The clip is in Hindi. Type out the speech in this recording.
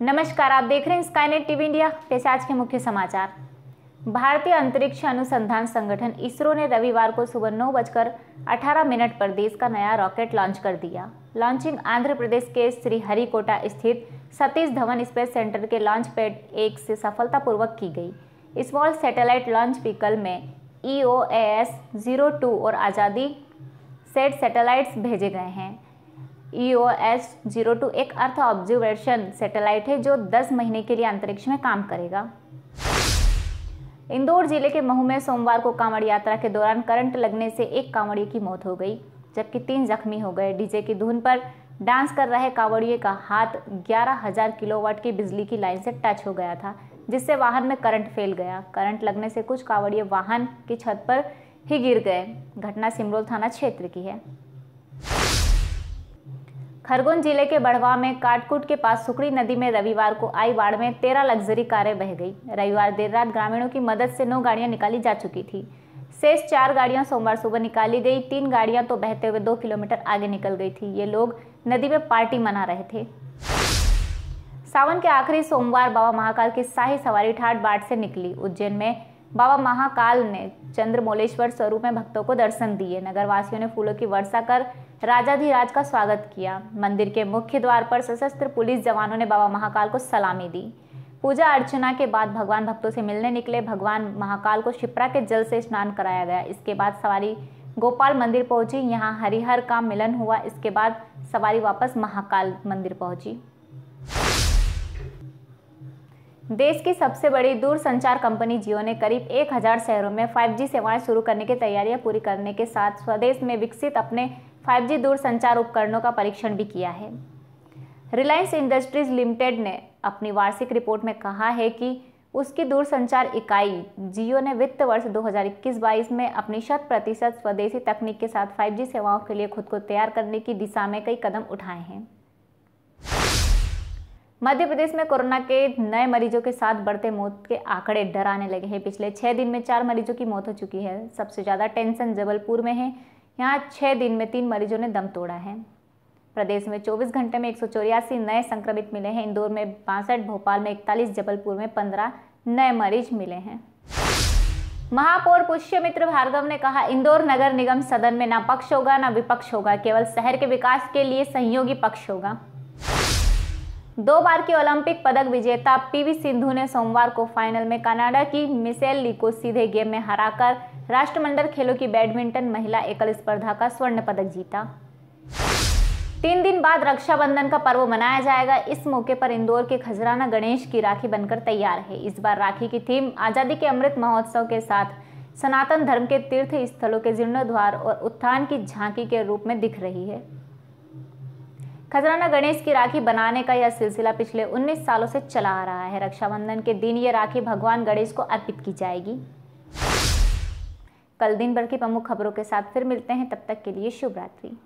नमस्कार आप देख रहे हैं स्काईनेट टीवी इंडिया पेश आज के मुख्य समाचार भारतीय अंतरिक्ष अनुसंधान संगठन इसरो ने रविवार को सुबह नौ बजकर अठारह मिनट पर देश का नया रॉकेट लॉन्च कर दिया लॉन्चिंग आंध्र प्रदेश के श्रीहरिकोटा स्थित सतीश धवन स्पेस सेंटर के लॉन्च पैड एक से सफलतापूर्वक की गई स्मॉल सैटेलाइट लॉन्च व्हीकल में E O S zero two और आज़ादी सेट सैटेलाइट्स भेजे गए हैं E O S zero two एक अर्थ ऑब्जर्वेशन सैटेलाइट है जो 10 महीने के लिए अंतरिक्ष में काम करेगा इंदौर जिले के महू में सोमवार को कांवड़ यात्रा के दौरान करंट लगने से एक कांवड़िए की मौत हो गई जबकि तीन जख्मी हो गए डीजे की धुन पर डांस कर रहे कांवड़िए का हाथ ग्यारह हजार किलोवाट की बिजली की लाइन से टच हो गया था जिससे वाहन में करंट फैल गया करंट लगने से कुछ कांवड़िए वाहन की छत पर ही गिर गए घटना सिमरोल थाना क्षेत्र की है खरगोन जिले के बढ़वा में काटकुट के पास सुकड़ी नदी में रविवार को आई बाढ़ में तेरह लग्जरी कारें बह गई रविवार देर रात ग्रामीणों की मदद से नौ गाड़ियां निकाली जा चुकी थी शेष चार गाड़ियां सोमवार सुबह निकाली गई तीन गाड़ियां तो बहते हुए दो किलोमीटर आगे निकल गई थी ये लोग नदी में पार्टी मना रहे थे सावन के आखिरी सोमवार बाबा महाकाल की शाही सवारी ठाट बाट से निकली उज्जैन में बाबा महाकाल ने चंद्रमोलेश्वर स्वरूप में भक्तों को दर्शन दिए नगरवासियों ने फूलों की वर्षा कर राजाधिराज का स्वागत किया मंदिर के मुख्य द्वार पर सशस्त्र पुलिस जवानों ने बाबा महाकाल को सलामी दी पूजा अर्चना के बाद भगवान भक्तों से मिलने निकले भगवान महाकाल को शिप्रा के जल से स्नान कराया गया इसके बाद सवारी गोपाल मंदिर पहुंची यहाँ हरिहर का मिलन हुआ इसके बाद सवारी वापस महाकाल मंदिर पहुंची देश की सबसे बड़ी दूरसंचार कंपनी जियो ने करीब 1000 शहरों में 5G सेवाएं शुरू करने की तैयारियां पूरी करने के साथ स्वदेश में विकसित अपने 5G दूरसंचार उपकरणों का परीक्षण भी किया है रिलायंस इंडस्ट्रीज लिमिटेड ने अपनी वार्षिक रिपोर्ट में कहा है कि उसकी दूरसंचार इकाई जियो ने वित्त वर्ष 2021-22 में अपनी शत प्रतिशत स्वदेशी तकनीक के साथ 5G सेवाओं के लिए खुद को तैयार करने की दिशा में कई कदम उठाए हैं मध्य प्रदेश में कोरोना के नए मरीजों के साथ बढ़ते मौत के आंकड़े डराने लगे हैं पिछले छः दिन में चार मरीजों की मौत हो चुकी है सबसे ज़्यादा टेंशन जबलपुर में है यहाँ छः दिन में तीन मरीजों ने दम तोड़ा है प्रदेश में 24 घंटे में एक नए संक्रमित मिले हैं इंदौर में बासठ भोपाल में इकतालीस जबलपुर में पंद्रह नए मरीज मिले हैं महापौर पुष्यमित्र भार्गव ने कहा इंदौर नगर निगम सदन में ना पक्ष होगा ना विपक्ष होगा केवल शहर के विकास के लिए सहयोगी पक्ष होगा दो बार की ओलंपिक पदक विजेता पीवी सिंधु ने सोमवार को फाइनल में कनाडा की मिसेल ली को सीधे गेम में हराकर राष्ट्रमंडल खेलों की बैडमिंटन महिला एकल स्पर्धा का स्वर्ण पदक जीता तीन दिन बाद रक्षाबंधन का पर्व मनाया जाएगा इस मौके पर इंदौर के खजराना गणेश की राखी बनकर तैयार है इस बार राखी की थीम आज़ादी के अमृत महोत्सव के साथ सनातन धर्म के तीर्थ स्थलों के जीर्णोद्वार और उत्थान की झांकी के रूप में दिख रही है खजराना गणेश की राखी बनाने का यह सिलसिला पिछले 19 सालों से चला आ रहा है रक्षाबंधन के दिन ये राखी भगवान गणेश को अर्पित की जाएगी कल दिन भर की प्रमुख खबरों के साथ फिर मिलते हैं तब तक के लिए शुभरात्रि